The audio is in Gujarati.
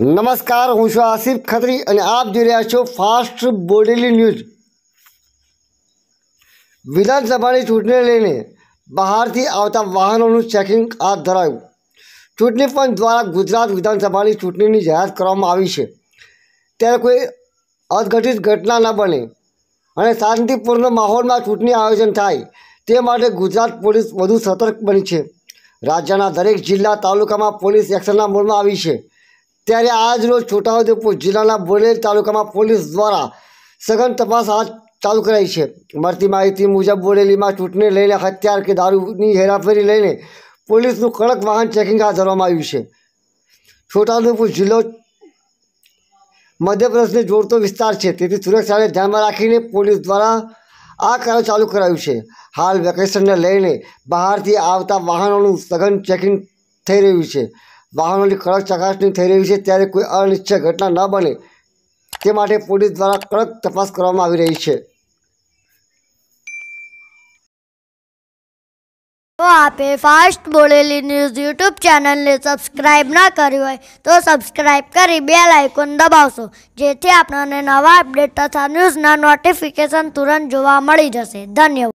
નમસ્કાર હું છું આસિફ ખત્રી અને આપ જોઈ રહ્યા છો ફાસ્ટ બોડેલી ન્યૂઝ વિધાનસભાની ચૂંટણી લઈને બહારથી આવતા વાહનોનું ચેકિંગ હાથ ધરાયું ચૂંટણી પંચ દ્વારા ગુજરાત વિધાનસભાની ચૂંટણીની જાહેરાત કરવામાં આવી છે ત્યારે કોઈ અધઘટિત ઘટના ન બને અને શાંતિપૂર્ણ માહોલમાં ચૂંટણી આયોજન થાય તે માટે ગુજરાત પોલીસ વધુ સતર્ક બની છે રાજ્યના દરેક જિલ્લા તાલુકામાં પોલીસ એક્શનના મોડમાં આવી છે ત્યારે આજ રોજ છોટાઉદેપુર જિલ્લાના બોરેલ તાલુકામાં પોલીસ દ્વારા સઘન તપાસ હાથ ચાલુ કરાઈ છે મળતી માહિતી મુજબ બોરેલીમાં ચૂંટણી લઈને હથિયાર કે દારૂની હેરાફેરી લઈને પોલીસનું કડક વાહન ચેકિંગ હાથ ધરવામાં આવ્યું છે છોટાઉદેપુર જિલ્લો મધ્યપ્રદેશને જોડતો વિસ્તાર છે તેથી સુરક્ષાને ધ્યાનમાં રાખીને પોલીસ દ્વારા આ કાર્ય ચાલુ કરાયું છે હાલ વેકેશનને લઈને બહારથી આવતા વાહનોનું સઘન ચેકિંગ થઈ રહ્યું છે વાહનોની કડક ચકાસણી થઈ રહી છે ત્યારે કોઈ અનિચ્છિત ઘટના ન બને તે માટે પોલીસ દ્વારા કડક તપાસ કરવામાં આવી રહી છે જો આપે ફાસ્ટ બોલેલી ન્યૂઝ યુટ્યુબ ચેનલને સબસ્ક્રાઇબ ના કરી હોય તો સબસ્ક્રાઇબ કરી બે લાઇકોન દબાવશો જેથી આપણને નવા અપડેટ તથા ન્યૂઝના નોટિફિકેશન તુરંત જોવા મળી જશે ધન્યવાદ